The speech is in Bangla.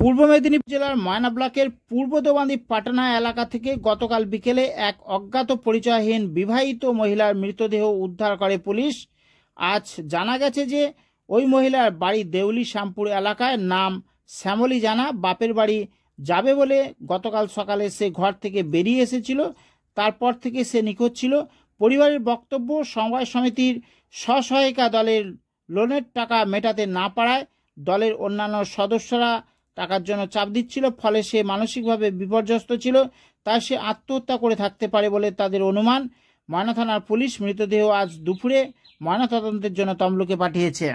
পূর্ব মেদিনীপুর জেলার ময়না ব্লকের পূর্ব দোবান্দি পাটনা এলাকা থেকে গতকাল বিকেলে এক অজ্ঞাত পরিচয়হীন বিবাহিত মহিলার মৃতদেহ উদ্ধার করে পুলিশ আজ জানা গেছে যে ওই মহিলার বাড়ি দেউলি শ্যামপুর এলাকায় নাম শ্যামলি জানা বাপের বাড়ি যাবে বলে গতকাল সকালে সে ঘর থেকে বেরিয়ে এসেছিল তারপর থেকে সে নিখোঁজ ছিল পরিবারের বক্তব্য সমবায় সমিতির স্বসহায়িকা দলের লোনের টাকা মেটাতে না পারায় দলের অন্যান্য সদস্যরা টাকার জন্য চাপ দিচ্ছিল ফলে সে মানসিকভাবে বিপর্যস্ত ছিল তাই সে আত্মহত্যা করে থাকতে পারে বলে তাদের অনুমান ময়না থানার পুলিশ মৃতদেহ আজ দুপুরে তদন্তের জন্য তমলুকে পাঠিয়েছে